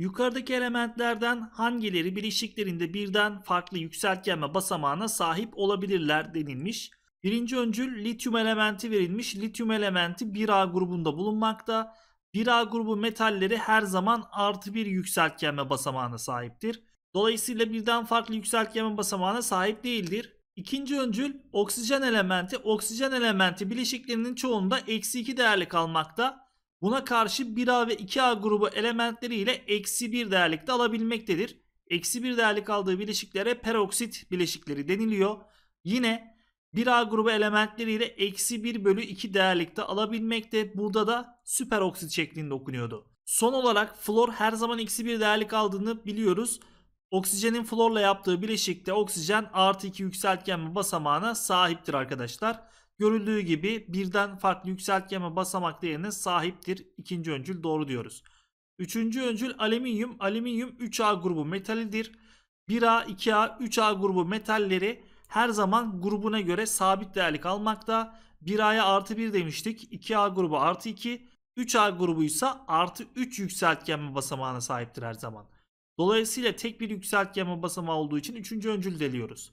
Yukarıdaki elementlerden hangileri bileşiklerinde birden farklı yükseltgenme basamağına sahip olabilirler denilmiş. Birinci öncül lityum elementi verilmiş. Lityum elementi 1A grubunda bulunmakta. 1A grubu metalleri her zaman artı bir yükseltgenme basamağına sahiptir. Dolayısıyla birden farklı yükseltgenme basamağına sahip değildir. İkinci öncül oksijen elementi. Oksijen elementi bileşiklerinin çoğunda eksi 2 değerli kalmakta. Buna karşı 1A ve 2A grubu elementleriyle eksi 1 değerlikte alabilmektedir. Eksi 1 değerlik aldığı bileşiklere peroksit bileşikleri deniliyor. Yine 1A grubu elementleriyle eksi 1 bölü 2 değerlikte alabilmekte. Burada da süperoksit şeklinde okunuyordu. Son olarak flor her zaman eksi 1 değerlik aldığını biliyoruz. Oksijenin florla yaptığı bileşikte oksijen artı 2 yükseltgenme basamağına sahiptir arkadaşlar. Görüldüğü gibi birden farklı yükseltgeme basamak değerine sahiptir. İkinci öncül doğru diyoruz. Üçüncü öncül alüminyum. Alüminyum 3A grubu metalidir. 1A, 2A, 3A grubu metalleri her zaman grubuna göre sabit değerlik almakta. 1A'ya artı 1 demiştik. 2A grubu artı 2. 3A grubu ise artı 3 yükseltgenme basamağına sahiptir her zaman. Dolayısıyla tek bir yükseltgenme basamağı olduğu için 3. öncül deliyoruz.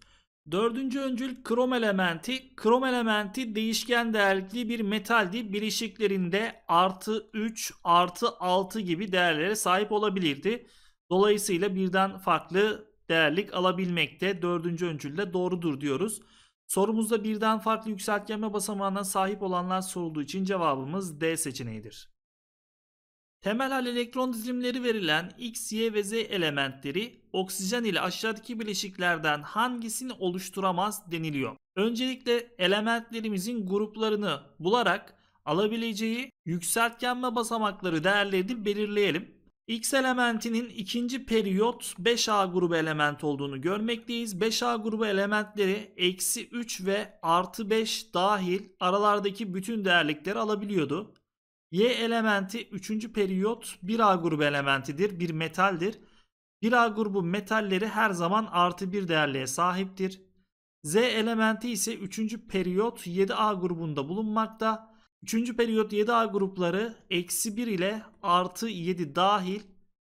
Dördüncü öncül krom elementi. Krom elementi değişken değerli bir metal deyip bileşiklerinde artı 3, artı 6 gibi değerlere sahip olabilirdi. Dolayısıyla birden farklı değerlik alabilmekte dördüncü öncülde doğrudur diyoruz. Sorumuzda birden farklı yükseltgenme basamağına sahip olanlar sorulduğu için cevabımız D seçeneğidir. Temel hal elektron dizilimleri verilen X, Y ve Z elementleri oksijen ile aşağıdaki bileşiklerden hangisini oluşturamaz deniliyor. Öncelikle elementlerimizin gruplarını bularak alabileceği yükseltgenme basamakları değerlerini belirleyelim. X elementinin ikinci periyot 5A grubu element olduğunu görmekteyiz. 5A grubu elementleri eksi 3 ve artı 5 dahil aralardaki bütün değerlikleri alabiliyordu. Y elementi 3. periyot 1A grubu elementidir. Bir metaldir. 1A grubu metalleri her zaman artı 1 değerliğe sahiptir. Z elementi ise 3. periyot 7A grubunda bulunmakta. 3. periyot 7A grupları eksi 1 ile artı 7 dahil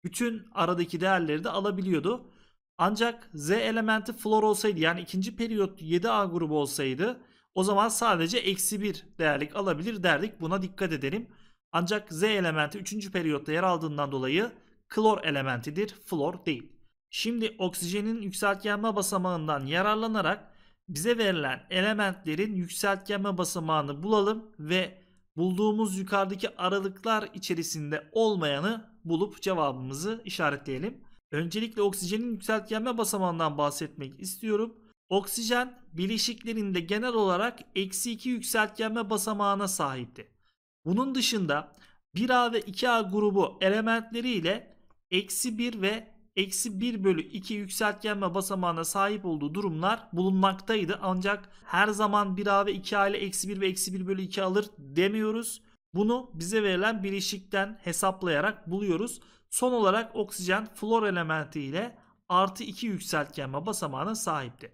bütün aradaki değerleri de alabiliyordu. Ancak Z elementi flor olsaydı yani ikinci periyot 7A grubu olsaydı o zaman sadece eksi 1 değerlik alabilir derdik. Buna dikkat edelim. Ancak Z elementi 3. periyotta yer aldığından dolayı klor elementidir, flor değil. Şimdi oksijenin yükseltgenme basamağından yararlanarak bize verilen elementlerin yükseltgenme basamağını bulalım ve bulduğumuz yukarıdaki aralıklar içerisinde olmayanı bulup cevabımızı işaretleyelim. Öncelikle oksijenin yükseltgenme basamağından bahsetmek istiyorum. Oksijen bileşiklerinde genel olarak eksi 2 yükseltgenme basamağına sahipti. Bunun dışında 1A ve 2A grubu elementleri ile eksi 1 ve eksi 1 bölü 2 yükseltgenme basamağına sahip olduğu durumlar bulunmaktaydı. Ancak her zaman 1A ve 2A ile eksi 1 ve eksi 1 bölü 2 alır demiyoruz. Bunu bize verilen bileşikten hesaplayarak buluyoruz. Son olarak oksijen flor elementi ile artı 2 yükseltgenme basamağına sahipti.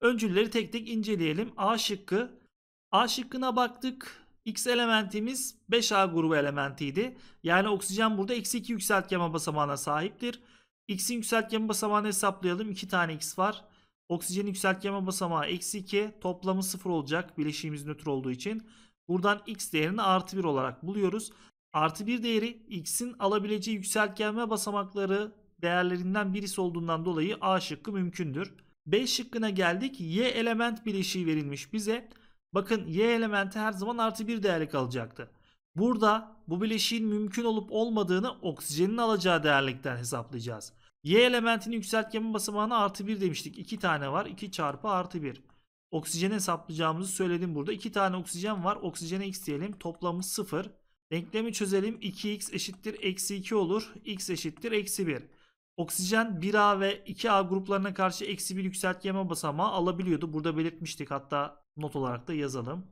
Öncülleri tek tek inceleyelim. A şıkkı. A şıkkına baktık. X elementimiz 5A grubu elementiydi. Yani oksijen burada x 2 yükseltgeme basamağına sahiptir. X'in yükseltgeme basamağını hesaplayalım. 2 tane X var. Oksijenin yükseltgeme basamağı eksi 2. Toplamı 0 olacak bileşiğimiz nötr olduğu için. Buradan X değerini artı 1 olarak buluyoruz. Artı 1 değeri X'in alabileceği yükseltgenme basamakları değerlerinden birisi olduğundan dolayı A şıkkı mümkündür. B şıkkına geldik. Y element bileşiği verilmiş bize. Bakın y elementi her zaman artı bir değerli kalacaktı. Burada bu bileşiğin mümkün olup olmadığını oksijenin alacağı değerlikten hesaplayacağız. Y elementinin yükseltgemin basamağına artı bir demiştik. 2 tane var. 2 çarpı artı bir. Oksijeni hesaplayacağımızı söyledim burada. 2 tane oksijen var. Oksijene x diyelim. Toplamı 0. Denklemi çözelim. 2x eşittir eksi 2 olur. x eşittir eksi 1. Oksijen 1A ve 2A gruplarına karşı eksi bir yükseltgeme basamağı alabiliyordu. Burada belirtmiştik hatta not olarak da yazalım.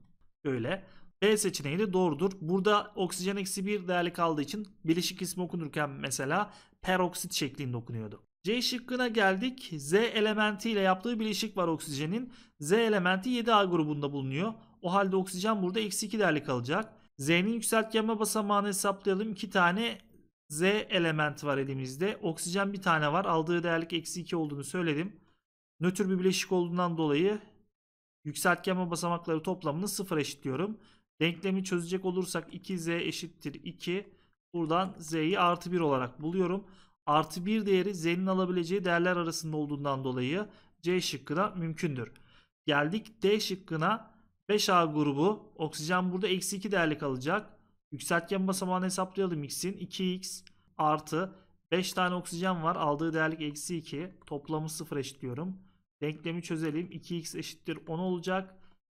Öyle. B seçeneği de doğrudur. Burada oksijen eksi 1 değerli kaldığı için bileşik ismi okunurken mesela peroksit şeklinde okunuyordu. C şıkkına geldik. Z elementiyle yaptığı bileşik var oksijenin. Z elementi 7A grubunda bulunuyor. O halde oksijen burada eksi 2 değerli kalacak. Z'nin yükseltgenme basamağını hesaplayalım. 2 tane Z element var elimizde. Oksijen bir tane var. Aldığı değerlik eksi 2 olduğunu söyledim. Nötr bir bileşik olduğundan dolayı yükseltgenme basamakları toplamını sıfır eşitliyorum. Denklemi çözecek olursak 2Z eşittir 2. Buradan Z'yi artı 1 olarak buluyorum. Artı 1 değeri Z'nin alabileceği değerler arasında olduğundan dolayı C şıkkına mümkündür. Geldik D şıkkına 5A grubu. Oksijen burada eksi 2 değerlik alacak. Yükseltgen basamağını hesaplayalım x'in. 2x artı 5 tane oksijen var. Aldığı değerlik eksi 2. Toplamı 0 eşitliyorum. Denklemi çözelim. 2x eşittir 10 olacak.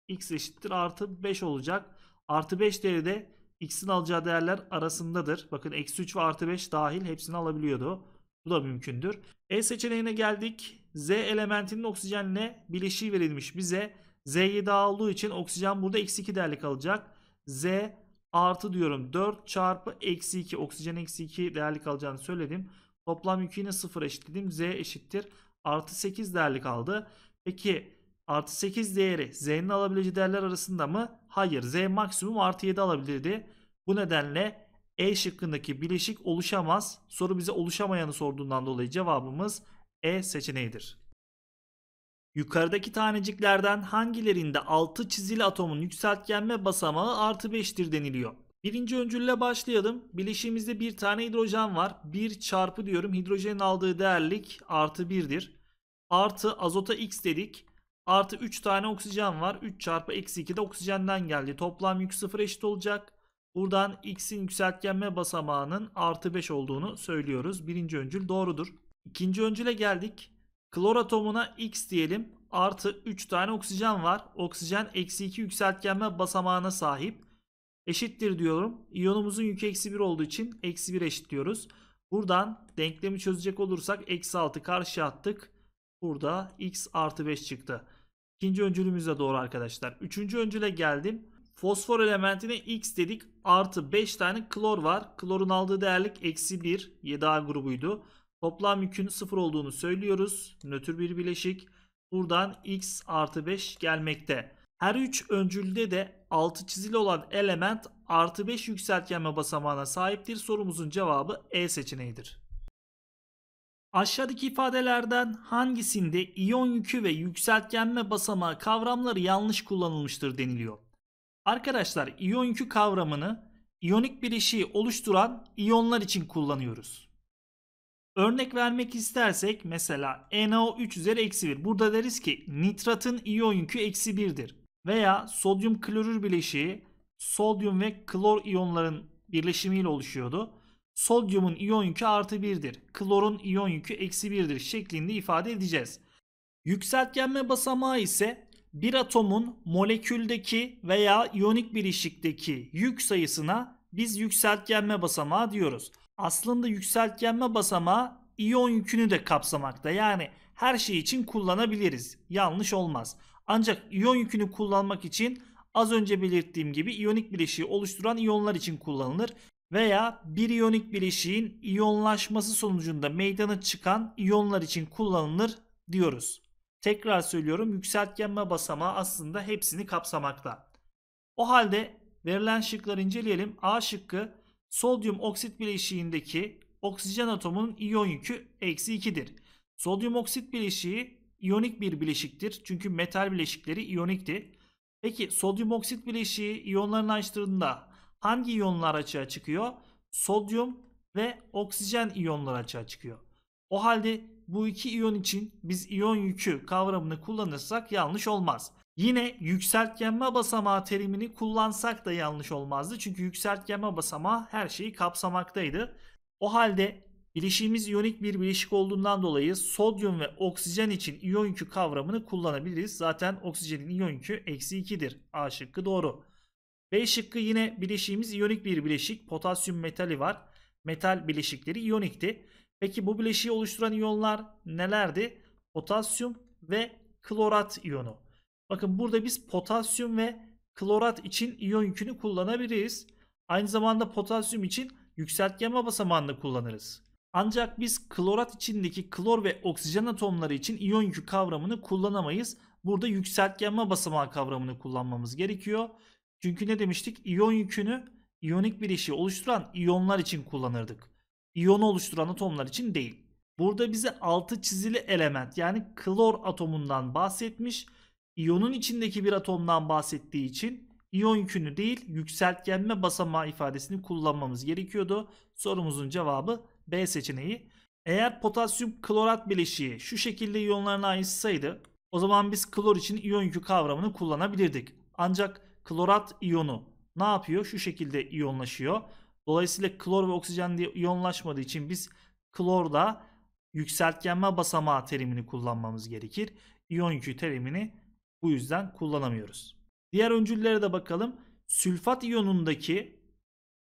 x eşittir artı 5 olacak. Artı 5 değeri de x'in alacağı değerler arasındadır. Bakın eksi 3 ve artı 5 dahil hepsini alabiliyordu. Bu da mümkündür. E seçeneğine geldik. Z elementinin oksijenle bileşiği verilmiş bize. Z'yi 7 olduğu için oksijen burada eksi 2 değerlik alacak. Z artı diyorum 4 çarpı eksi 2 oksijen eksi 2 değerli kalacağını söyledim. Toplam yükü yine 0 eşitledim. Z eşittir. Artı 8 değerli kaldı. Peki artı 8 değeri Z'nin alabileceği değerler arasında mı? Hayır. Z maksimum artı 7 alabilirdi. Bu nedenle E şıkkındaki bileşik oluşamaz. Soru bize oluşamayanı sorduğundan dolayı cevabımız E seçeneğidir. Yukarıdaki taneciklerden hangilerinde 6 çizili atomun yükseltgenme basamağı artı 5'tir deniliyor. Birinci öncülle başlayalım. Bileşiğimizde bir tane hidrojen var. 1 çarpı diyorum hidrojenin aldığı değerlik artı 1'dir. Artı azota x dedik. Artı 3 tane oksijen var. 3 çarpı eksi 2 de oksijenden geldi. Toplam yük 0 eşit olacak. Buradan x'in yükseltgenme basamağının artı 5 olduğunu söylüyoruz. Birinci öncül doğrudur. İkinci öncüle geldik. Klor atomuna X diyelim. Artı 3 tane oksijen var. Oksijen eksi 2 yükseltgenme basamağına sahip. Eşittir diyorum. İyonumuzun yükü eksi 1 olduğu için eksi 1 eşitliyoruz. Buradan denklemi çözecek olursak eksi 6 karşıya attık. Burada x artı 5 çıktı. İkinci öncülümüz de doğru arkadaşlar. Üçüncü öncüle geldim. Fosfor elementine x dedik. Artı 5 tane klor var. Klorun aldığı değerlik eksi 1. 7A grubuydu. Toplam yükün 0 olduğunu söylüyoruz. Nötr bir bileşik. Buradan x artı 5 gelmekte. Her 3 öncülde de 6 çizili olan element artı 5 yükseltgenme basamağına sahiptir. Sorumuzun cevabı E seçeneğidir. Aşağıdaki ifadelerden hangisinde iyon yükü ve yükseltgenme basamağı kavramları yanlış kullanılmıştır deniliyor. Arkadaşlar iyon yükü kavramını iyonik bileşiği oluşturan iyonlar için kullanıyoruz. Örnek vermek istersek mesela NO3 üzeri eksi 1. Burada deriz ki nitratın iyon yükü eksi 1'dir. Veya sodyum klorür bileşiği sodyum ve klor iyonların birleşimiyle oluşuyordu. Sodyumun iyon yükü artı 1'dir. Klorun iyon yükü eksi 1'dir şeklinde ifade edeceğiz. Yükseltgenme basamağı ise bir atomun moleküldeki veya iyonik bileşikteki yük sayısına biz yükseltgenme basamağı diyoruz aslında yükseltgenme basamağı iyon yükünü de kapsamakta. Yani her şey için kullanabiliriz. Yanlış olmaz. Ancak iyon yükünü kullanmak için az önce belirttiğim gibi iyonik bileşiği oluşturan iyonlar için kullanılır veya bir iyonik bileşiğin iyonlaşması sonucunda meydana çıkan iyonlar için kullanılır diyoruz. Tekrar söylüyorum yükseltgenme basamağı aslında hepsini kapsamakta. O halde verilen şıkları inceleyelim. A şıkkı sodyum oksit bileşiğindeki oksijen atomunun iyon yükü eksi 2'dir. Sodyum oksit bileşiği iyonik bir bileşiktir. Çünkü metal bileşikleri iyonikti. Peki sodyum oksit bileşiği iyonlarını açtığında hangi iyonlar açığa çıkıyor? Sodyum ve oksijen iyonları açığa çıkıyor. O halde bu iki iyon için biz iyon yükü kavramını kullanırsak yanlış olmaz. Yine yükseltgenme basamağı terimini kullansak da yanlış olmazdı. Çünkü yükseltgenme basamağı her şeyi kapsamaktaydı. O halde bileşiğimiz iyonik bir bileşik olduğundan dolayı sodyum ve oksijen için iyon yükü kavramını kullanabiliriz. Zaten oksijenin iyon yükü eksi 2'dir. A şıkkı doğru. B şıkkı yine bileşiğimiz iyonik bir bileşik. Potasyum metali var. Metal bileşikleri iyonikti. Peki bu bileşiği oluşturan iyonlar nelerdi? Potasyum ve klorat iyonu. Bakın burada biz potasyum ve klorat için iyon yükünü kullanabiliriz. Aynı zamanda potasyum için yükseltgenme basamağını kullanırız. Ancak biz klorat içindeki klor ve oksijen atomları için iyon yükü kavramını kullanamayız. Burada yükseltgenme basamağı kavramını kullanmamız gerekiyor. Çünkü ne demiştik? İyon yükünü iyonik bileşiği oluşturan iyonlar için kullanırdık. İyonu oluşturan atomlar için değil. Burada bize altı çizili element yani klor atomundan bahsetmiş iyonun içindeki bir atomdan bahsettiği için iyon yükünü değil yükseltgenme basamağı ifadesini kullanmamız gerekiyordu. Sorumuzun cevabı B seçeneği. Eğer potasyum klorat bileşiği şu şekilde iyonlarına ayrışsaydı, o zaman biz klor için iyon yükü kavramını kullanabilirdik. Ancak klorat iyonu ne yapıyor? Şu şekilde iyonlaşıyor. Dolayısıyla klor ve oksijen diye iyonlaşmadığı için biz klorda yükseltgenme basamağı terimini kullanmamız gerekir. İyon yükü terimini bu yüzden kullanamıyoruz. Diğer öncüllere de bakalım. Sülfat iyonundaki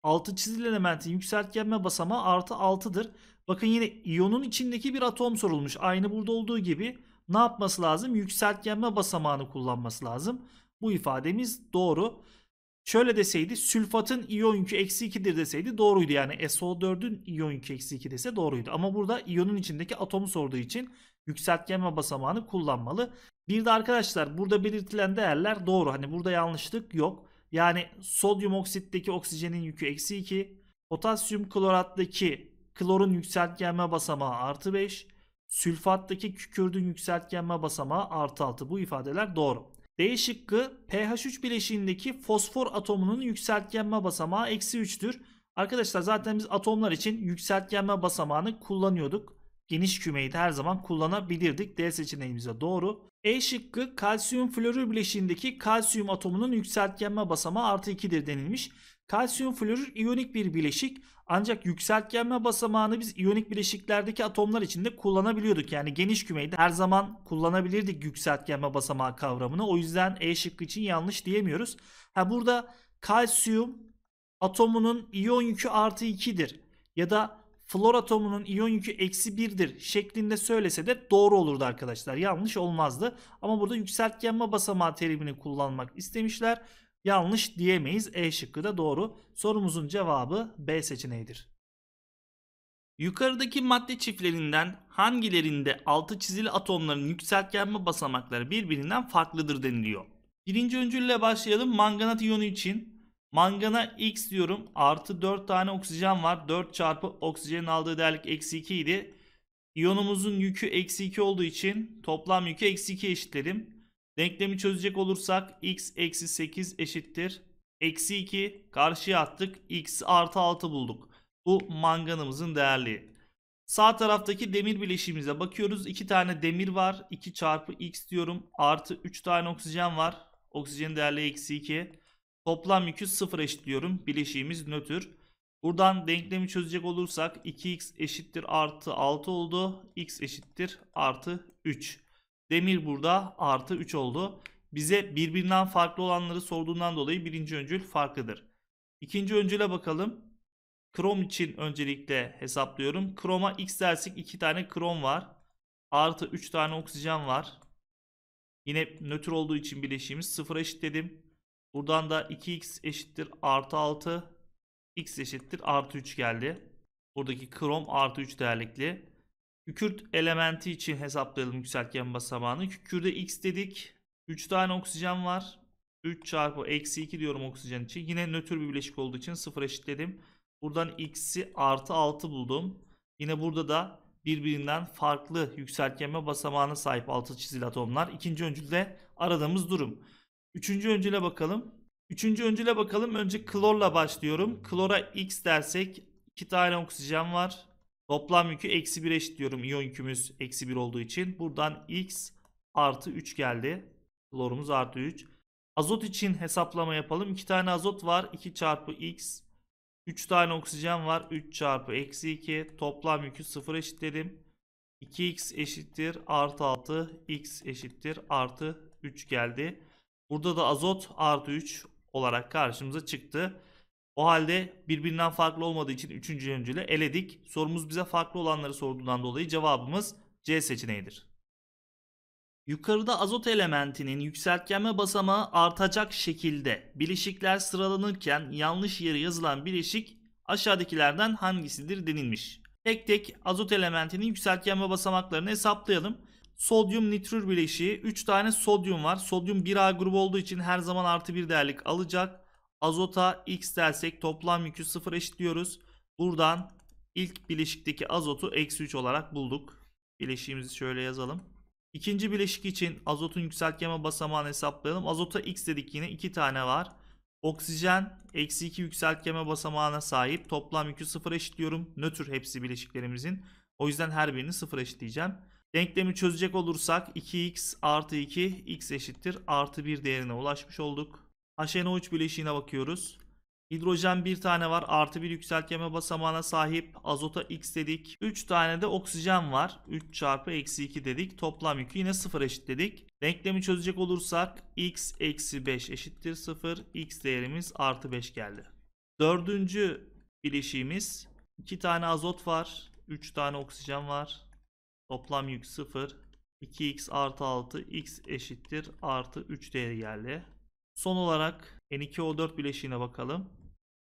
altı çizili elementin yükseltgenme basamağı artı altıdır. Bakın yine iyonun içindeki bir atom sorulmuş. Aynı burada olduğu gibi ne yapması lazım? Yükseltgenme basamağını kullanması lazım. Bu ifademiz doğru. Şöyle deseydi sülfatın iyon yükü eksi 2'dir deseydi doğruydu. Yani SO4'ün iyon yükü eksi 2 dese doğruydu. Ama burada iyonun içindeki atomu sorduğu için yükseltgenme basamağını kullanmalı. Bir de arkadaşlar burada belirtilen değerler doğru. Hani burada yanlışlık yok. Yani sodyum oksitteki oksijenin yükü eksi 2. Potasyum klorattaki klorun yükseltgenme basamağı artı 5. Sülfattaki kükürdün yükseltgenme basamağı artı 6. Bu ifadeler doğru. D şıkkı pH3 bileşiğindeki fosfor atomunun yükseltgenme basamağı eksi 3'tür. Arkadaşlar zaten biz atomlar için yükseltgenme basamağını kullanıyorduk. Geniş kümeyi de her zaman kullanabilirdik. D seçeneğimize doğru. E şıkkı kalsiyum florür bileşiğindeki kalsiyum atomunun yükseltgenme basamağı artı 2'dir denilmiş. Kalsiyum florür iyonik bir bileşik ancak yükseltgenme basamağını biz iyonik bileşiklerdeki atomlar içinde kullanabiliyorduk. Yani geniş kümeyde her zaman kullanabilirdik yükseltgenme basamağı kavramını. O yüzden E şıkkı için yanlış diyemiyoruz. Ha burada kalsiyum atomunun iyon yükü artı 2'dir ya da flor atomunun iyon yükü eksi 1'dir şeklinde söylese de doğru olurdu arkadaşlar. Yanlış olmazdı. Ama burada yükseltgenme basamağı terimini kullanmak istemişler. Yanlış diyemeyiz. E şıkkı da doğru. Sorumuzun cevabı B seçeneğidir. Yukarıdaki madde çiftlerinden hangilerinde altı çizili atomların yükseltgenme basamakları birbirinden farklıdır deniliyor. Birinci öncülle başlayalım. Manganat iyonu için Mangana X diyorum. Artı 4 tane oksijen var. 4 çarpı oksijenin aldığı değerlik eksi 2 idi. İyonumuzun yükü eksi 2 olduğu için toplam yükü eksi 2 eşitledim. Denklemi çözecek olursak x eksi 8 eşittir. Eksi 2 karşıya attık. x artı 6 bulduk. Bu manganımızın değerliği. Sağ taraftaki demir bileşimimize bakıyoruz. 2 tane demir var. 2 çarpı x diyorum. Artı 3 tane oksijen var. oksijenin değerli eksi 2. Toplam yükü 0 eşitliyorum. Bileşiğimiz nötr. Buradan denklemi çözecek olursak 2x eşittir artı 6 oldu. x eşittir artı 3. Demir burada artı 3 oldu. Bize birbirinden farklı olanları sorduğundan dolayı birinci öncül farkıdır. İkinci öncüle bakalım. Krom için öncelikle hesaplıyorum. Kroma x dersek 2 tane krom var. Artı 3 tane oksijen var. Yine nötr olduğu için bileşiğimiz sıfıra dedim. Buradan da 2x eşittir artı 6. x eşittir artı 3 geldi. Buradaki krom artı 3 değerlikli. Kükürt elementi için hesaplayalım yükseltgen basamağını. Kükürde x dedik. 3 tane oksijen var. 3 çarpı eksi 2 diyorum oksijen için. Yine nötr bir bileşik olduğu için 0 eşitledim. Buradan x'i artı 6 buldum. Yine burada da birbirinden farklı yükseltgenme basamağına sahip altı çizili atomlar. İkinci öncülde aradığımız durum. Üçüncü öncüle bakalım. Üçüncü öncüle bakalım. Önce klorla başlıyorum. Klora x dersek iki tane oksijen var. Toplam yükü eksi 1 diyorum. İyon yükümüz eksi 1 olduğu için. Buradan x artı 3 geldi. Klorumuz artı 3. Azot için hesaplama yapalım. 2 tane azot var. 2 çarpı x. 3 tane oksijen var. 3 çarpı eksi 2. Toplam yükü 0 eşitledim. 2x eşittir artı 6. x eşittir artı 3 geldi. Burada da azot artı 3 olarak karşımıza çıktı. O halde birbirinden farklı olmadığı için 3. yöncülü eledik. Sorumuz bize farklı olanları sorduğundan dolayı cevabımız C seçeneğidir. Yukarıda azot elementinin yükseltgenme basamağı artacak şekilde bileşikler sıralanırken yanlış yere yazılan bileşik aşağıdakilerden hangisidir denilmiş. Tek tek azot elementinin yükseltgenme basamaklarını hesaplayalım. Sodyum nitrür bileşiği 3 tane sodyum var. Sodyum 1A grubu olduğu için her zaman artı bir değerlik alacak. Azota x dersek toplam yükü 0 eşitliyoruz. Buradan ilk bileşikteki azotu eksi 3 olarak bulduk. Bileşiğimizi şöyle yazalım. İkinci bileşik için azotun yükseltgeme basamağını hesaplayalım. Azota x dedik yine 2 tane var. Oksijen eksi 2 yükseltgeme basamağına sahip. Toplam yükü 0 eşitliyorum. Nötr hepsi bileşiklerimizin. O yüzden her birini 0 eşitleyeceğim. Denklemi çözecek olursak 2x artı 2 x eşittir artı 1 değerine ulaşmış olduk. HNO3 bileşiğine bakıyoruz. Hidrojen bir tane var. Artı bir yükseltgeme basamağına sahip. Azota x dedik. 3 tane de oksijen var. 3 çarpı eksi 2 dedik. Toplam yükü yine 0 dedik. Denklemi çözecek olursak x eksi 5 eşittir 0. x değerimiz artı 5 geldi. Dördüncü bileşiğimiz 2 tane azot var. 3 tane oksijen var. Toplam yük 0. 2x artı 6 x eşittir artı 3 değeri geldi. Son olarak N2O4 bileşiğine bakalım.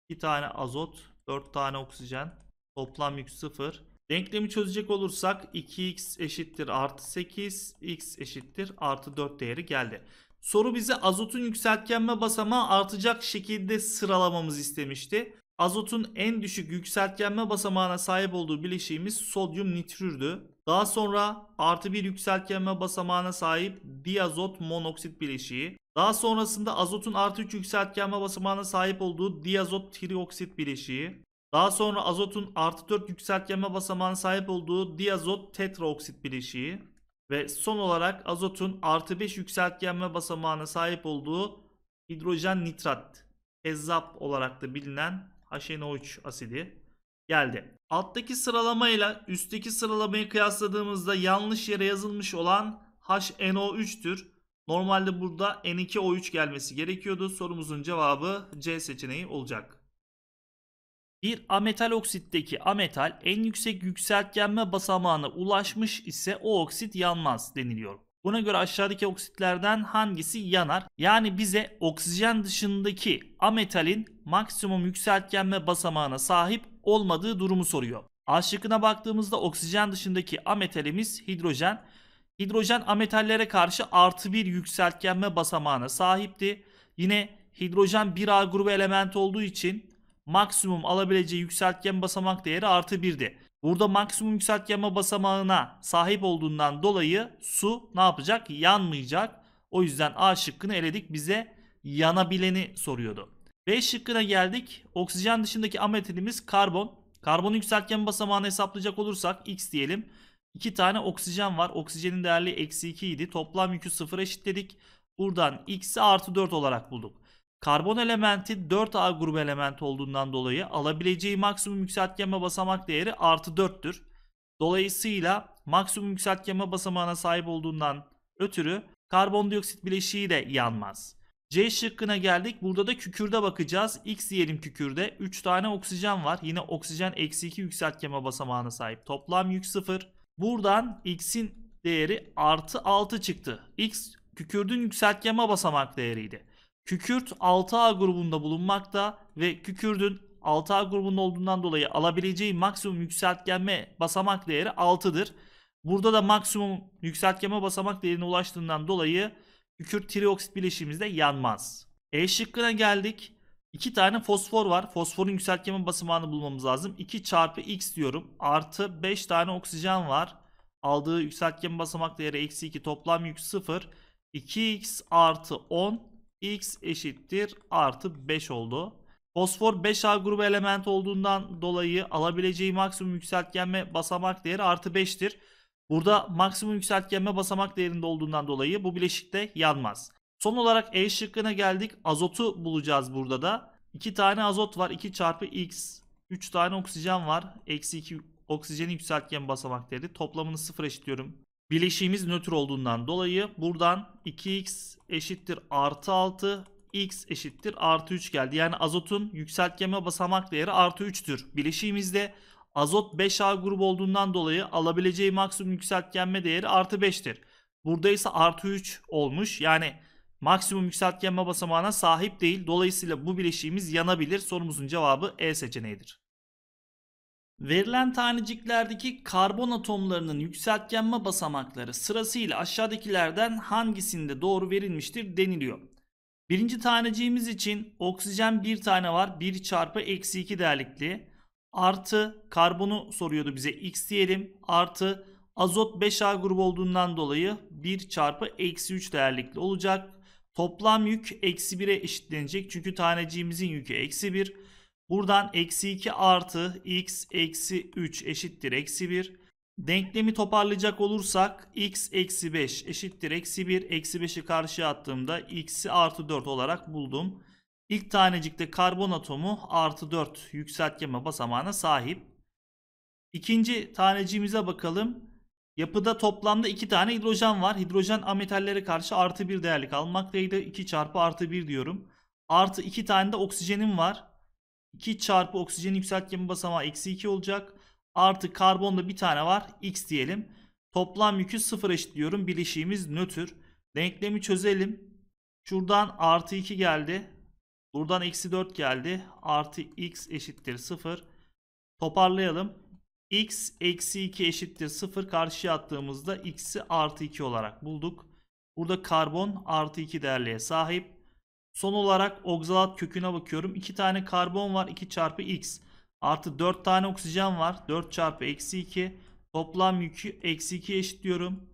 2 tane azot, 4 tane oksijen, toplam yük 0. Denklemi çözecek olursak 2x eşittir artı 8, x eşittir artı 4 değeri geldi. Soru bize azotun yükseltgenme basamağı artacak şekilde sıralamamız istemişti. Azotun en düşük yükseltgenme basamağına sahip olduğu bileşiğimiz sodyum nitrürdü. Daha sonra artı bir yükseltgenme basamağına sahip diazot monoksit bileşiği. Daha sonrasında azotun artı 3 yükseltgenme basamağına sahip olduğu diazot trioksit bileşiği. Daha sonra azotun artı 4 yükseltgenme basamağına sahip olduğu diazot tetraoksit bileşiği. Ve son olarak azotun artı 5 yükseltgenme basamağına sahip olduğu hidrojen nitrat, tezzap olarak da bilinen HNO3 asidi geldi. Alttaki sıralamayla üstteki sıralamayı kıyasladığımızda yanlış yere yazılmış olan HNO3'tür. Normalde burada N2O3 gelmesi gerekiyordu. Sorumuzun cevabı C seçeneği olacak. Bir ametal oksitteki ametal en yüksek yükseltgenme basamağına ulaşmış ise o oksit yanmaz deniliyor. Buna göre aşağıdaki oksitlerden hangisi yanar? Yani bize oksijen dışındaki ametalin maksimum yükseltgenme basamağına sahip olmadığı durumu soruyor. A şıkkına baktığımızda oksijen dışındaki A hidrojen. Hidrojen ametallere karşı artı bir yükseltgenme basamağına sahipti. Yine hidrojen bir a grubu elementi olduğu için maksimum alabileceği yükseltgen basamak değeri artı birdi. Burada maksimum yükseltgenme basamağına sahip olduğundan dolayı su ne yapacak? Yanmayacak. O yüzden A şıkkını eledik. Bize yanabileni soruyordu. B şıkkına geldik. Oksijen dışındaki ametilimiz karbon. Karbon yükseltgen basamağını hesaplayacak olursak x diyelim. 2 tane oksijen var. Oksijenin değerli eksi 2 idi. Toplam yükü 0 eşitledik. Buradan x'i artı 4 olarak bulduk. Karbon elementi 4A grubu element olduğundan dolayı alabileceği maksimum yükseltgenme basamak değeri artı 4'tür. Dolayısıyla maksimum yükseltgenme basamağına sahip olduğundan ötürü karbondioksit bileşiği de yanmaz. C şıkkına geldik. Burada da kükürde bakacağız. X diyelim kükürde. 3 tane oksijen var. Yine oksijen eksi 2 yükseltkeme basamağına sahip. Toplam yük 0. Buradan X'in değeri artı 6 çıktı. X kükürdün yükseltkeme basamak değeriydi. Kükürt 6A grubunda bulunmakta ve kükürdün 6A grubunda olduğundan dolayı alabileceği maksimum yükseltkeme basamak değeri 6'dır. Burada da maksimum yükseltkeme basamak değerine ulaştığından dolayı kükürt trioksit bileşiğimizde yanmaz. E şıkkına geldik. İki tane fosfor var. Fosforun yükseltgemin basamağını bulmamız lazım. 2 çarpı x diyorum. Artı 5 tane oksijen var. Aldığı yükseltgemin basamak değeri eksi 2. Toplam yük 0. 2x artı 10 x eşittir artı 5 oldu. Fosfor 5A grubu element olduğundan dolayı alabileceği maksimum yükseltgenme basamak değeri artı 5'tir. Burada maksimum yükseltgenme basamak değerinde olduğundan dolayı bu bileşik de yanmaz. Son olarak E şıkkına geldik. Azotu bulacağız burada da. 2 tane azot var. 2 çarpı x. 3 tane oksijen var. Eksi 2 oksijeni yükseltgen basamak değeri. Toplamını sıfır eşitliyorum. Bileşiğimiz nötr olduğundan dolayı buradan 2x eşittir artı 6 x eşittir artı 3 geldi. Yani azotun yükseltgenme basamak değeri artı 3'tür. Bileşiğimizde Azot 5A grubu olduğundan dolayı alabileceği maksimum yükseltgenme değeri artı 5'tir. Burada ise artı 3 olmuş. Yani maksimum yükseltgenme basamağına sahip değil. Dolayısıyla bu bileşiğimiz yanabilir. Sorumuzun cevabı E seçeneğidir. Verilen taneciklerdeki karbon atomlarının yükseltgenme basamakları sırasıyla aşağıdakilerden hangisinde doğru verilmiştir deniliyor. Birinci taneciğimiz için oksijen bir tane var 1 çarpı eksi 2 değerlikli artı karbonu soruyordu bize x diyelim artı azot 5A grubu olduğundan dolayı 1 çarpı eksi 3 değerlikli olacak. Toplam yük eksi 1'e eşitlenecek çünkü taneciğimizin yükü eksi 1. Buradan eksi 2 artı x eksi 3 eşittir eksi 1. Denklemi toparlayacak olursak x eksi 5 eşittir eksi 1. Eksi 5'i karşıya attığımda x'i artı 4 olarak buldum. İlk tanecikte karbon atomu artı 4 yükseltgeme basamağına sahip. İkinci tanecimize bakalım. Yapıda toplamda 2 tane hidrojen var. Hidrojen ametallere karşı artı 1 değerlik almaktaydı. 2 çarpı artı 1 diyorum. Artı 2 tane de oksijenim var. 2 çarpı oksijen yükseltgemi basamağı eksi 2 olacak. Artı karbonda bir tane var. X diyelim. Toplam yükü sıfır eşitliyorum. Bileşiğimiz nötr. Denklemi çözelim. Şuradan artı 2 geldi. Buradan eksi 4 geldi. Artı x eşittir 0. Toparlayalım. x eksi 2 eşittir 0 karşıya attığımızda x'i artı 2 olarak bulduk. Burada karbon artı 2 değerliğe sahip. Son olarak oksalat köküne bakıyorum. 2 tane karbon var 2 çarpı x. Artı 4 tane oksijen var. 4 çarpı eksi 2. Toplam yükü eksi 2 eşitliyorum.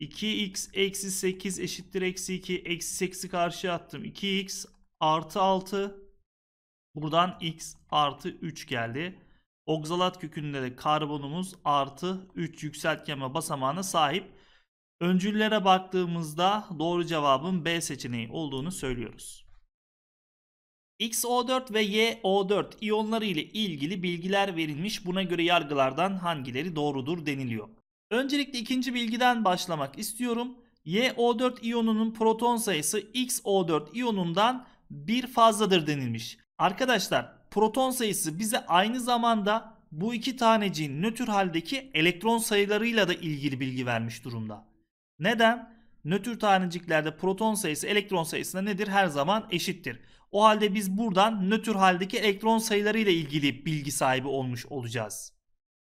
2x eksi 8 eşittir eksi 2. Eksi 8'i karşıya attım. 2x artı 6. Buradan x artı 3 geldi. Oksalat kökünde de karbonumuz artı 3 yükseltgeme basamağına sahip. Öncüllere baktığımızda doğru cevabın B seçeneği olduğunu söylüyoruz. XO4 ve YO4 iyonları ile ilgili bilgiler verilmiş. Buna göre yargılardan hangileri doğrudur deniliyor. Öncelikle ikinci bilgiden başlamak istiyorum. YO4 iyonunun proton sayısı XO4 iyonundan bir fazladır denilmiş. Arkadaşlar proton sayısı bize aynı zamanda bu iki taneciğin nötr haldeki elektron sayılarıyla da ilgili bilgi vermiş durumda. Neden? Nötr taneciklerde proton sayısı elektron sayısına nedir? Her zaman eşittir. O halde biz buradan nötr haldeki elektron sayılarıyla ilgili bilgi sahibi olmuş olacağız.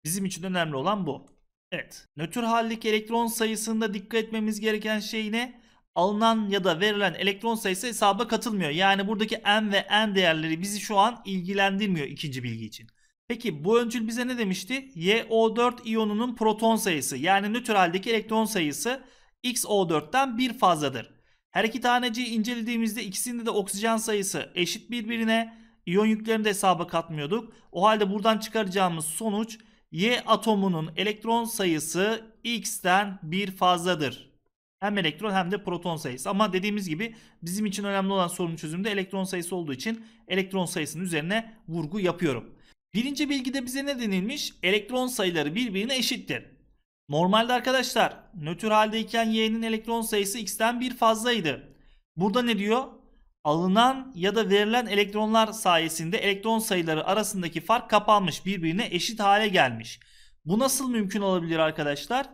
Bizim için önemli olan bu. Evet. Nötr haldeki elektron sayısında dikkat etmemiz gereken şey ne? alınan ya da verilen elektron sayısı hesaba katılmıyor. Yani buradaki m ve n değerleri bizi şu an ilgilendirmiyor ikinci bilgi için. Peki bu öncül bize ne demişti? YO4 iyonunun proton sayısı yani nötraldeki elektron sayısı XO4'ten bir fazladır. Her iki taneciyi incelediğimizde ikisinde de oksijen sayısı eşit birbirine. İyon yüklerini de hesaba katmıyorduk. O halde buradan çıkaracağımız sonuç Y atomunun elektron sayısı X'ten bir fazladır. Hem elektron hem de proton sayısı. Ama dediğimiz gibi bizim için önemli olan sorun çözümde elektron sayısı olduğu için elektron sayısının üzerine vurgu yapıyorum. Birinci bilgide bize ne denilmiş? Elektron sayıları birbirine eşittir. Normalde arkadaşlar nötr haldeyken Y'nin elektron sayısı X'ten bir fazlaydı. Burada ne diyor? Alınan ya da verilen elektronlar sayesinde elektron sayıları arasındaki fark kapanmış birbirine eşit hale gelmiş. Bu nasıl mümkün olabilir arkadaşlar?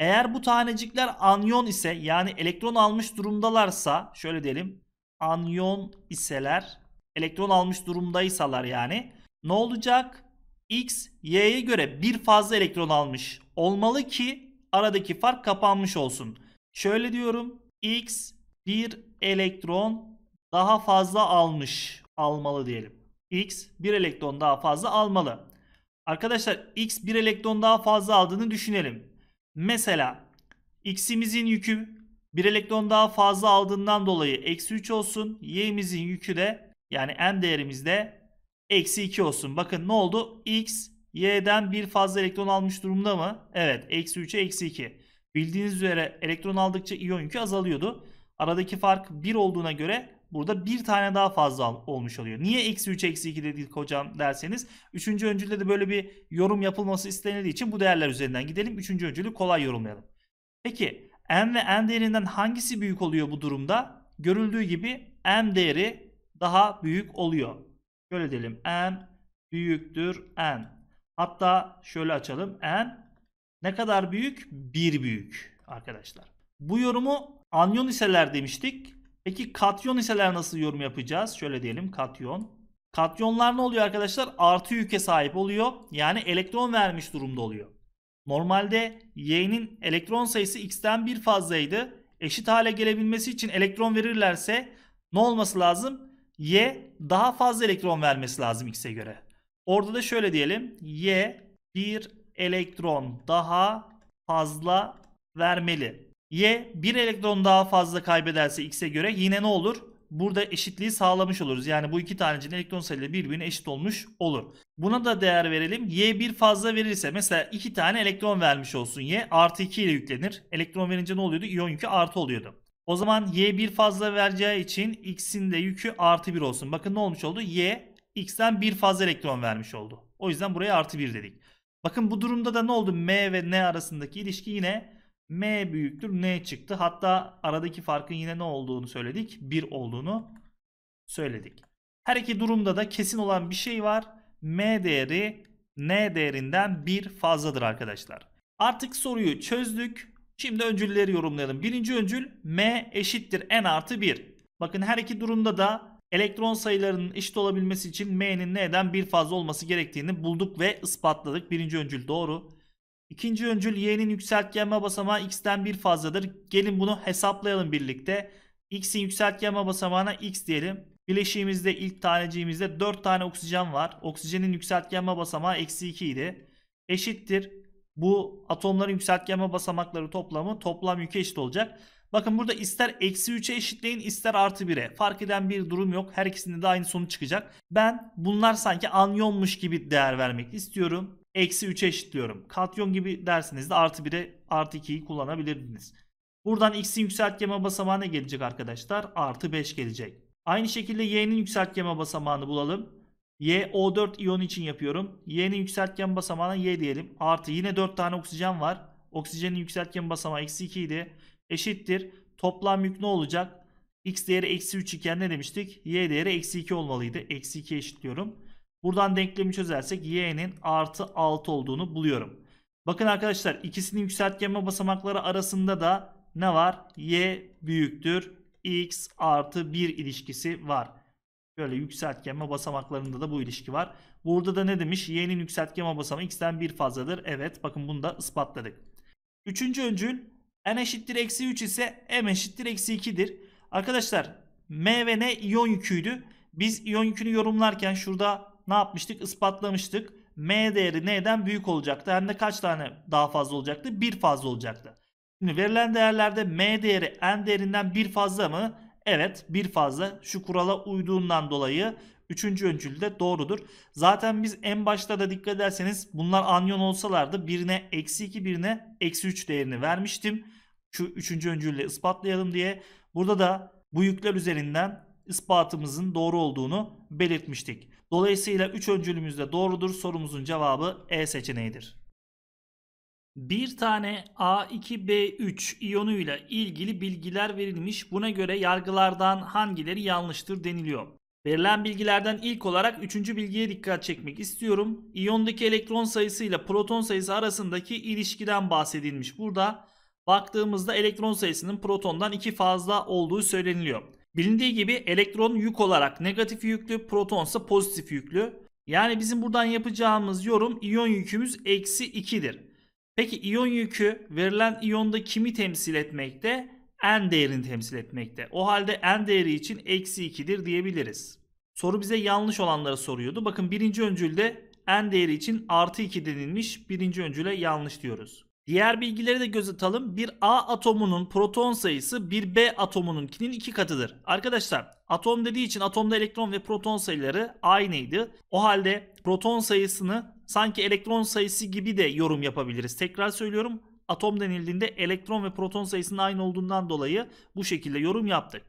Eğer bu tanecikler anyon ise yani elektron almış durumdalarsa şöyle diyelim anyon iseler elektron almış durumdaysalar yani ne olacak? X, Y'ye göre bir fazla elektron almış olmalı ki aradaki fark kapanmış olsun. Şöyle diyorum X bir elektron daha fazla almış almalı diyelim. X bir elektron daha fazla almalı. Arkadaşlar X bir elektron daha fazla aldığını düşünelim. Mesela x'imizin yükü bir elektron daha fazla aldığından dolayı eksi 3 olsun. Y'imizin yükü de yani m değerimiz de eksi 2 olsun. Bakın ne oldu? X Y'den bir fazla elektron almış durumda mı? Evet. Eksi 3'e eksi 2. Bildiğiniz üzere elektron aldıkça iyon yükü azalıyordu. Aradaki fark 1 olduğuna göre Burada bir tane daha fazla olmuş oluyor. Niye eksi 3 eksi 2 dedik hocam derseniz. Üçüncü öncülde de böyle bir yorum yapılması istenildiği için bu değerler üzerinden gidelim. Üçüncü öncülü kolay yorumlayalım. Peki m ve n değerinden hangisi büyük oluyor bu durumda? Görüldüğü gibi m değeri daha büyük oluyor. Şöyle diyelim m büyüktür n. Hatta şöyle açalım n ne kadar büyük? 1 büyük arkadaşlar. Bu yorumu anyon iseler demiştik. Peki katyon hisseler nasıl yorum yapacağız? Şöyle diyelim katyon. Katyonlar ne oluyor arkadaşlar? Artı yüke sahip oluyor. Yani elektron vermiş durumda oluyor. Normalde Y'nin elektron sayısı X'ten bir fazlaydı. Eşit hale gelebilmesi için elektron verirlerse ne olması lazım? Y daha fazla elektron vermesi lazım X'e göre. Orada da şöyle diyelim. Y bir elektron daha fazla vermeli. Y bir elektron daha fazla kaybederse X'e göre yine ne olur? Burada eşitliği sağlamış oluruz. Yani bu iki tanecinin elektron sayıları birbirine eşit olmuş olur. Buna da değer verelim. Y bir fazla verirse mesela iki tane elektron vermiş olsun Y artı 2 ile yüklenir. Elektron verince ne oluyordu? İyon yükü artı oluyordu. O zaman Y bir fazla vereceği için X'in de yükü artı 1 olsun. Bakın ne olmuş oldu? Y X'den bir fazla elektron vermiş oldu. O yüzden buraya artı 1 dedik. Bakın bu durumda da ne oldu? M ve N arasındaki ilişki yine M büyüktür N çıktı. Hatta aradaki farkın yine ne olduğunu söyledik. 1 olduğunu söyledik. Her iki durumda da kesin olan bir şey var. M değeri N değerinden 1 fazladır arkadaşlar. Artık soruyu çözdük. Şimdi öncülleri yorumlayalım. Birinci öncül M eşittir N artı 1. Bakın her iki durumda da elektron sayılarının eşit olabilmesi için M'nin N'den bir fazla olması gerektiğini bulduk ve ispatladık. Birinci öncül doğru. İkinci öncül y'nin yükseltgenme basamağı x'ten bir fazladır. Gelin bunu hesaplayalım birlikte. x'in yükseltgenme basamağına x diyelim. Bileşiğimizde ilk taneciğimizde 4 tane oksijen var. Oksijenin yükseltgenme basamağı eksi 2 idi. Eşittir. Bu atomların yükseltgenme basamakları toplamı toplam yükü eşit olacak. Bakın burada ister eksi 3'e eşitleyin ister artı 1'e. Fark eden bir durum yok. Her ikisinde de aynı sonuç çıkacak. Ben bunlar sanki anyonmuş gibi değer vermek istiyorum eksi 3'e eşitliyorum. Katyon gibi dersinizde artı 1'e artı 2'yi kullanabilirdiniz. Buradan x'in yükseltgeme basamağı ne gelecek arkadaşlar? Artı 5 gelecek. Aynı şekilde y'nin yükseltgeme basamağını bulalım. Y O4 iyon için yapıyorum. Y'nin yükseltgen basamağına Y diyelim. Artı yine 4 tane oksijen var. Oksijenin yükseltgen basamağı eksi 2 idi. Eşittir. Toplam yük ne olacak? X değeri eksi 3 iken ne demiştik? Y değeri eksi 2 olmalıydı. Eksi 2 eşitliyorum. Buradan denklemi çözersek y'nin artı 6 olduğunu buluyorum. Bakın arkadaşlar ikisinin yükseltgenme basamakları arasında da ne var? y büyüktür x artı 1 ilişkisi var. Böyle yükseltgenme basamaklarında da bu ilişki var. Burada da ne demiş? Y'nin yükseltgenme basamağı x'ten 1 fazladır. Evet bakın bunu da ispatladık. Üçüncü öncül n eşittir eksi 3 ise m eşittir eksi 2'dir. Arkadaşlar m ve n iyon yüküydü. Biz iyon yükünü yorumlarken şurada ne yapmıştık? Ispatlamıştık. M değeri neden büyük olacaktı. Hem de kaç tane daha fazla olacaktı? Bir fazla olacaktı. Şimdi verilen değerlerde M değeri N değerinden bir fazla mı? Evet bir fazla. Şu kurala uyduğundan dolayı Üçüncü öncül de doğrudur. Zaten biz en başta da dikkat ederseniz bunlar anyon olsalardı birine eksi 2 birine eksi 3 değerini vermiştim. Şu üçüncü öncülle ispatlayalım diye. Burada da bu yükler üzerinden ispatımızın doğru olduğunu belirtmiştik. Dolayısıyla 3 öncülümüz de doğrudur. Sorumuzun cevabı E seçeneğidir. Bir tane A2B3 iyonuyla ilgili bilgiler verilmiş. Buna göre yargılardan hangileri yanlıştır deniliyor. Verilen bilgilerden ilk olarak üçüncü bilgiye dikkat çekmek istiyorum. İyondaki elektron sayısı ile proton sayısı arasındaki ilişkiden bahsedilmiş. Burada baktığımızda elektron sayısının protondan iki fazla olduğu söyleniliyor. Bilindiği gibi elektron yük olarak negatif yüklü, proton ise pozitif yüklü. Yani bizim buradan yapacağımız yorum iyon yükümüz eksi 2'dir. Peki iyon yükü verilen iyonda kimi temsil etmekte? N değerini temsil etmekte. O halde N değeri için eksi 2'dir diyebiliriz. Soru bize yanlış olanları soruyordu. Bakın birinci öncülde N değeri için artı 2 denilmiş. Birinci öncüle yanlış diyoruz. Diğer bilgileri de göz atalım. Bir A atomunun proton sayısı bir B atomununkinin iki katıdır. Arkadaşlar atom dediği için atomda elektron ve proton sayıları aynıydı. O halde proton sayısını sanki elektron sayısı gibi de yorum yapabiliriz. Tekrar söylüyorum atom denildiğinde elektron ve proton sayısının aynı olduğundan dolayı bu şekilde yorum yaptık.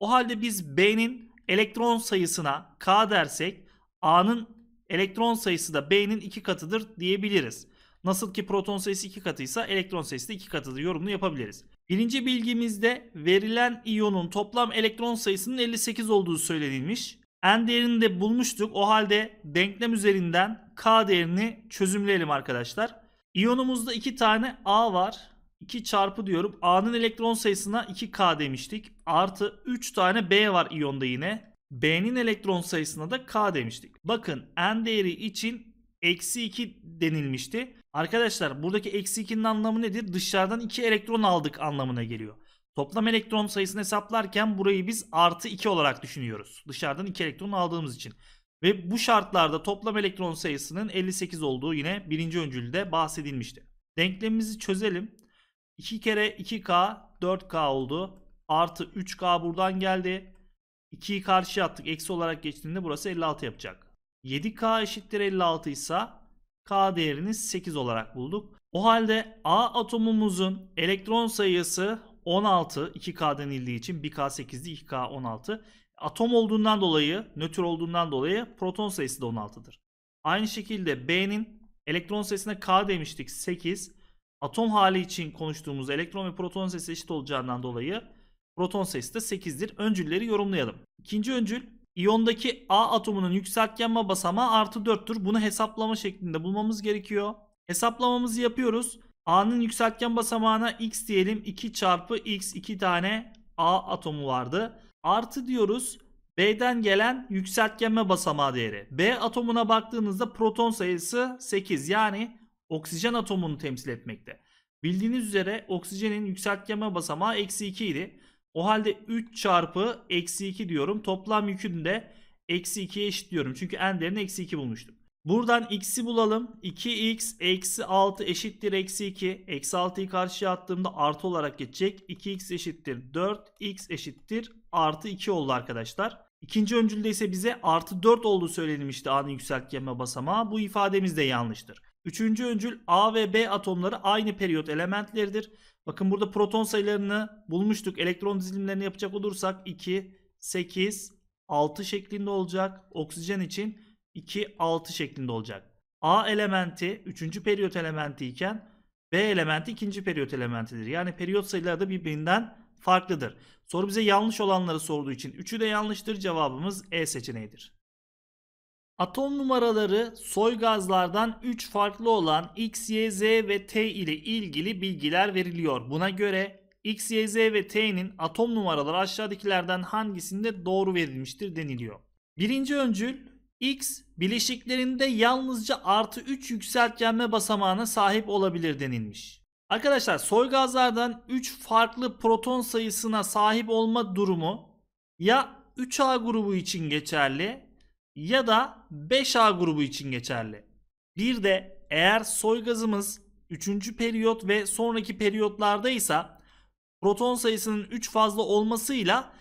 O halde biz B'nin elektron sayısına K dersek A'nın elektron sayısı da B'nin iki katıdır diyebiliriz. Nasıl ki proton sayısı 2 katıysa elektron sayısı da 2 katıdır yorumunu yapabiliriz. Birinci bilgimizde verilen iyonun toplam elektron sayısının 58 olduğu söylenilmiş. N değerini de bulmuştuk. O halde denklem üzerinden K değerini çözümleyelim arkadaşlar. İyonumuzda 2 tane A var. 2 çarpı diyorum. A'nın elektron sayısına 2K demiştik. Artı 3 tane B var iyonda yine. B'nin elektron sayısına da K demiştik. Bakın N değeri için eksi 2 denilmişti. Arkadaşlar buradaki eksi 2'nin anlamı nedir? Dışarıdan 2 elektron aldık anlamına geliyor. Toplam elektron sayısını hesaplarken burayı biz artı 2 olarak düşünüyoruz. Dışarıdan 2 elektron aldığımız için. Ve bu şartlarda toplam elektron sayısının 58 olduğu yine birinci öncülde bahsedilmişti. Denklemimizi çözelim. 2 kere 2K 4K oldu. Artı 3K buradan geldi. 2'yi karşıya attık. Eksi olarak geçtiğinde burası 56 yapacak. 7K eşittir 56 ise K değerini 8 olarak bulduk. O halde A atomumuzun elektron sayısı 16 2K denildiği için 1K8'di 2K 16. Atom olduğundan dolayı nötr olduğundan dolayı proton sayısı da 16'dır. Aynı şekilde B'nin elektron sayısına K demiştik 8. Atom hali için konuştuğumuz elektron ve proton sayısı eşit olacağından dolayı proton sayısı da 8'dir. Öncülleri yorumlayalım. İkinci öncül İyondaki A atomunun yükseltgenme basamağı artı 4'tür. Bunu hesaplama şeklinde bulmamız gerekiyor. Hesaplamamızı yapıyoruz. A'nın yükseltgen basamağına x diyelim 2 çarpı x 2 tane A atomu vardı. Artı diyoruz B'den gelen yükseltgenme basamağı değeri. B atomuna baktığınızda proton sayısı 8 yani oksijen atomunu temsil etmekte. Bildiğiniz üzere oksijenin yükseltgenme basamağı eksi 2 idi. O halde 3 çarpı eksi 2 diyorum. Toplam yükünü de eksi 2'ye eşitliyorum. Çünkü en değerini eksi 2 bulmuştum. Buradan x'i bulalım. 2x eksi 6 eşittir eksi 2. Eksi 6'yı karşıya attığımda artı olarak geçecek. 2x eşittir 4. x eşittir artı 2 oldu arkadaşlar. İkinci öncülde ise bize artı 4 olduğu söylenmişti A'nın yükseltgenme basamağı. Bu ifademiz de yanlıştır. Üçüncü öncül A ve B atomları aynı periyot elementleridir. Bakın burada proton sayılarını bulmuştuk. Elektron dizilimlerini yapacak olursak 2, 8, 6 şeklinde olacak. Oksijen için 2, 6 şeklinde olacak. A elementi 3. periyot elementi iken B elementi 2. periyot elementidir. Yani periyot sayıları da birbirinden farklıdır. Soru bize yanlış olanları sorduğu için 3'ü de yanlıştır. Cevabımız E seçeneğidir. Atom numaraları soy gazlardan 3 farklı olan X, Y, Z ve T ile ilgili bilgiler veriliyor. Buna göre X, Y, Z ve T'nin atom numaraları aşağıdakilerden hangisinde doğru verilmiştir deniliyor. Birinci öncül X bileşiklerinde yalnızca artı 3 yükseltgenme basamağına sahip olabilir denilmiş. Arkadaşlar soy gazlardan 3 farklı proton sayısına sahip olma durumu ya 3A grubu için geçerli ya da 5A grubu için geçerli. Bir de eğer soygazımız gazımız 3. periyot ve sonraki periyotlarda ise proton sayısının 3 fazla olmasıyla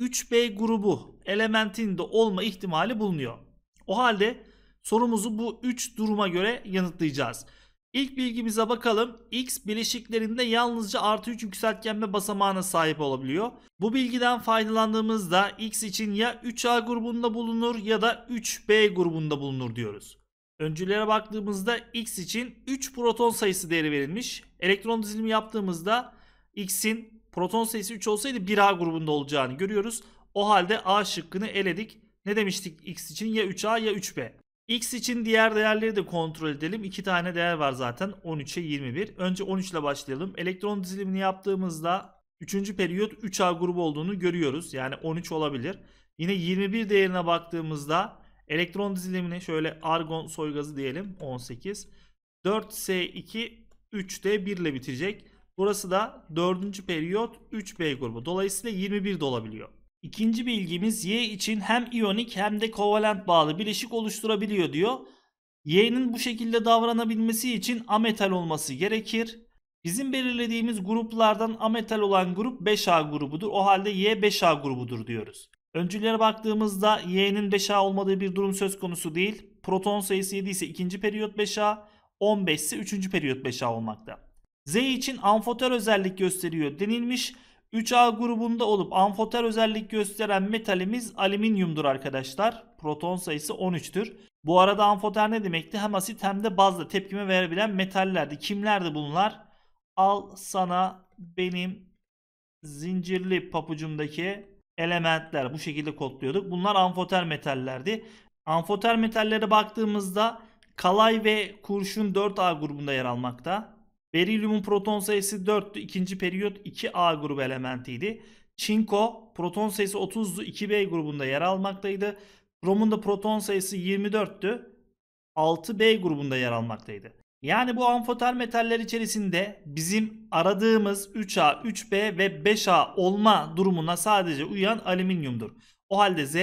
3B grubu elementinde olma ihtimali bulunuyor. O halde sorumuzu bu 3 duruma göre yanıtlayacağız. İlk bilgimize bakalım. X bileşiklerinde yalnızca artı 3 yükseltgenme basamağına sahip olabiliyor. Bu bilgiden faydalandığımızda X için ya 3A grubunda bulunur ya da 3B grubunda bulunur diyoruz. Öncülere baktığımızda X için 3 proton sayısı değeri verilmiş. Elektron dizilimi yaptığımızda X'in proton sayısı 3 olsaydı 1A grubunda olacağını görüyoruz. O halde A şıkkını eledik. Ne demiştik X için ya 3A ya 3B. X için diğer değerleri de kontrol edelim. İki tane değer var zaten 13'e 21. Önce 13 ile başlayalım. Elektron dizilimini yaptığımızda 3. periyot 3A grubu olduğunu görüyoruz. Yani 13 olabilir. Yine 21 değerine baktığımızda elektron dizilimini şöyle argon soygazı diyelim 18. 4S2 3D1 ile bitecek. Burası da 4. periyot 3B grubu. Dolayısıyla 21 de olabiliyor. İkinci bilgimiz Y için hem iyonik hem de kovalent bağlı bileşik oluşturabiliyor diyor. Y'nin bu şekilde davranabilmesi için ametal olması gerekir. Bizim belirlediğimiz gruplardan ametal olan grup 5A grubudur. O halde Y 5A grubudur diyoruz. Öncülere baktığımızda Y'nin 5A olmadığı bir durum söz konusu değil. Proton sayısı 7 ise 2. periyot 5A, 15 ise 3. periyot 5A olmakta. Z için amfoter özellik gösteriyor denilmiş. 3A grubunda olup amfoter özellik gösteren metalimiz alüminyumdur arkadaşlar. Proton sayısı 13'tür. Bu arada amfoter ne demekti? Hem asit hem de bazla tepkime verebilen metallerdi. Kimlerdi bunlar? Al sana benim zincirli papucumdaki elementler. Bu şekilde kodluyorduk. Bunlar amfoter metallerdi. Amfoter metallere baktığımızda kalay ve kurşun 4A grubunda yer almakta. Berilyumun proton sayısı 4'tü. İkinci periyot 2A grubu elementiydi. Çinko proton sayısı 30'du. 2B grubunda yer almaktaydı. Kromun da proton sayısı 24'tü. 6B grubunda yer almaktaydı. Yani bu amfoter metaller içerisinde bizim aradığımız 3A, 3B ve 5A olma durumuna sadece uyan alüminyumdur. O halde Z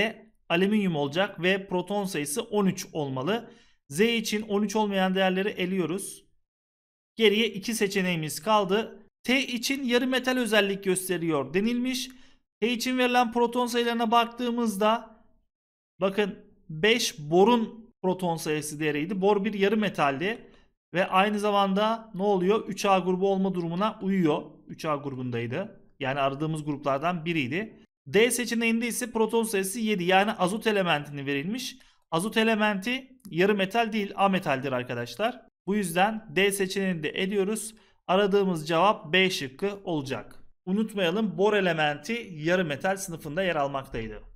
alüminyum olacak ve proton sayısı 13 olmalı. Z için 13 olmayan değerleri eliyoruz. Geriye iki seçeneğimiz kaldı. T için yarı metal özellik gösteriyor denilmiş. T için verilen proton sayılarına baktığımızda bakın 5 borun proton sayısı değeriydi. Bor bir yarı metaldi ve aynı zamanda ne oluyor? 3A grubu olma durumuna uyuyor. 3A grubundaydı. Yani aradığımız gruplardan biriydi. D seçeneğinde ise proton sayısı 7 yani azot elementini verilmiş. Azot elementi yarı metal değil A metaldir arkadaşlar. Bu yüzden D seçeneğini de eliyoruz. Aradığımız cevap B şıkkı olacak. Unutmayalım bor elementi yarı metal sınıfında yer almaktaydı.